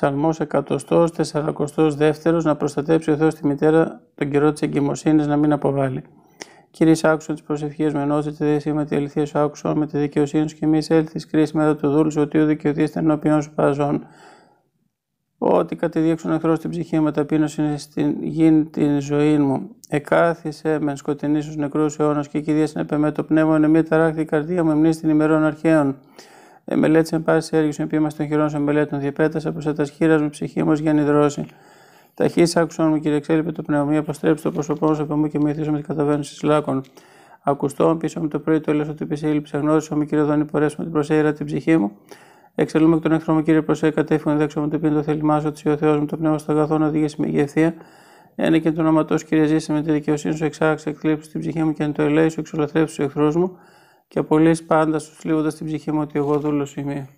Ψαλμός 142 να προστατέψει ο Θεός τη μητέρα τον καιρό της εγκυμοσύνης να μην αποβάλει. Κύριε, άκουσον τι προσευχέ με ενώσει, τη δέση με τη αληθία σου άκουσον με τη δικαιοσύνη σου και μη έλθει κρίση μετά του δούλου ότι ο δικαιωτή ήταν ενώπιον σου παζών. Ότι κατηδίεξουν εχθρός στην ψυχή μου, ταπείνωση στην γη την ζωή μου. Εκάθισε με σκοτεινή σου νεκρούς αιώνας και κυρία συνεπεμέ το πνεύμα, είναι μία ταράχτη καρδία μου, εμνή στην ημερών αρχαίων. Εμελέτη εν πάση έργη είμαστε των σε σου τον διαπέτα από σαν τα μου ψυχή μου για νιδρώσει. Ταχύ άκουσον μου, κύριε Ξέλιπε, το πνεύμα, αποστρέψει το πρόσωπό σου από μου και μυθίσω με την καταβαίνωση λάκων. πίσω μου το πρωί το έλεγχο του επισέλη ψαγνώρισο μου, κύριε Δόνη, πορέσουμε την προσέειρα την ψυχή μου. Εξελούμε εκ των εχθρών μου, κύριε Προσέ, κατέφυγον δέξω μου το πίν το θέλημά σου, ο Θεός μου το πνεύμα στο αγαθό να οδηγήσει με ηγευθεία. Ένα και το όνομα κύριε, Ζήση, με τη δικαιοσύνη σου, εξάξει, εκλείψει την ψυχή μου και αν το ελέγχει, εξολοθρέψει τους εχθρούς μου και απολύεις πάντα σου σλίγοντας την ψυχή μου ότι εγώ δούλος είμαι.